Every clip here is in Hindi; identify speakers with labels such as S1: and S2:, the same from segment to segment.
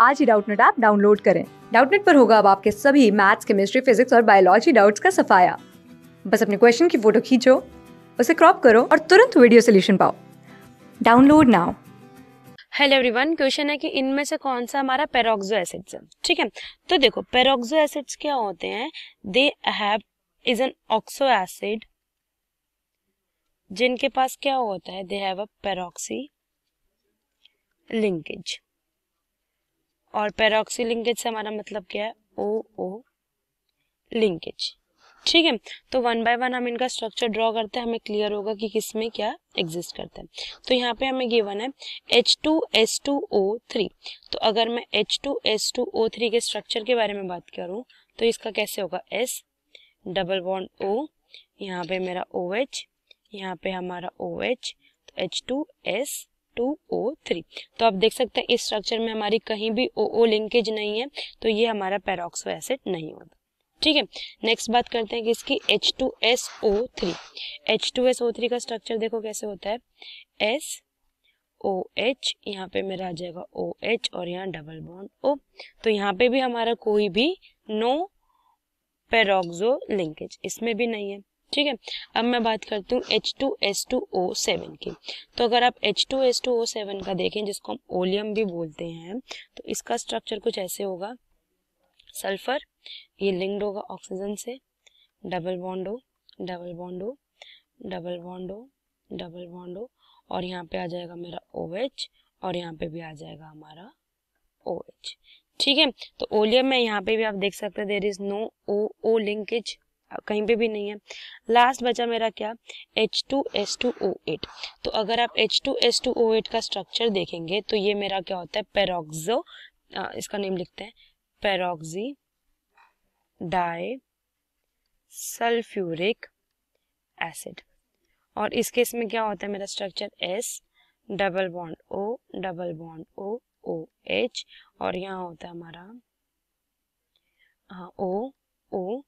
S1: आज ही डाउटनेट ऐप डाउनलोड करें डाउटनेट पर होगा अब आपके सभी मैथ्स केमिस्ट्री फिजिक्स और बायोलॉजी डाउट्स का सफाया बस अपने क्वेश्चन की फोटो खींचो उसे क्रॉप करो और तुरंत वीडियो सोल्यूशन पाओ download now
S2: hello everyone question है कि इनमें से कौन सा हमारा पेरोक्सो एसिड्स है ठीक है तो देखो पेरोक्सो एसिड्स क्या होते हैं they have is an oxo acid जिनके पास क्या होता है they have a peroxy linkage और पेरोक्सी लिंकेज से हमारा मतलब क्या है ओ ओ लिंकेज ठीक है तो वन बाय वन हम इनका स्ट्रक्चर ड्रॉ करते हैं हमें क्लियर होगा कि किस में क्या एग्जिस्ट करता है तो यहाँ पे हमें गिवन है H two S two O three तो अगर मैं H two S two O three के स्ट्रक्चर के बारे में बात करूँ तो इसका कैसे होगा एस डबल बॉन्ड ओ यहाँ पे मेरा ओ एच यहाँ पे हमारा ओ एच तो H two S two O three तो आप देख सकते हैं इस स्ट्रक्चर में हमारी कहीं भी ओ ओ लिंकेज नहीं है तो ये हमारा पेरोक्सो एसिड नहीं होगा ठीक है नेक्स्ट बात करते हैं कि इसकी H two S O three H two S O three का स्ट्रक्चर देखो कैसे होता है एस ओ एच यहाँ पे मेरा आ जाएगा ओ एच और यहाँ डबल बॉन्ड ओ तो यहाँ पे भी हमारा कोई भी नो पेरोक्सो लिंकेज इसमें भी नहीं है ठीक है अब मैं बात करती हूँ H two S two O seven की तो अगर आप H two S two O seven का देखें जिसको हम ओलियम भी बोलते हैं तो इसका स्ट्रक्चर कुछ ऐसे होगा सल्फर ये लिंक्ड होगा ऑक्सीजन से double bond O double bond O double bond O double bond O और यहाँ पे आ जाएगा मेरा ओ एच और यहाँ पे भी आ जाएगा हमारा ओ OH, एच ठीक है तो ओलियम में यहाँ पे भी आप देख सकते हैं there is no O O linkage कहीं पे भी नहीं है लास्ट बचा मेरा क्या H two S two O eight तो अगर आप H two S two O eight का स्ट्रक्चर देखेंगे तो ये मेरा क्या होता है पेरोक्सो इसका नेम लिखते हैं पेरोक्सी डाई सल्फ्यूरिक एसिड और इस केस में क्या होता है मेरा structure S double bond O double bond O O H और यहाँ होता है हमारा हाँ O O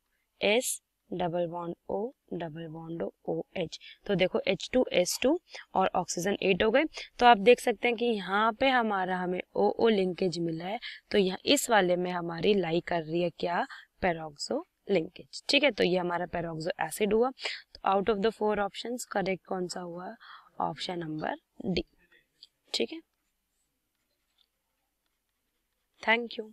S2: S double bond O double bond O H तो देखो एच टू एस टू और ऑक्सीजन एट हो गए तो आप देख सकते हैं कि यहाँ पे हमारा हमें ओ ओ लिंकेज मिला है तो यहाँ इस वाले में हमारी लाई कर रही है क्या पेरोक्सो लिंकेज ठीक है तो ये हमारा पेरोक्सो एसिड हुआ तो out of the four option correct कौन सा हुआ
S1: ऑप्शन नंबर डी ठीक है थैंक यू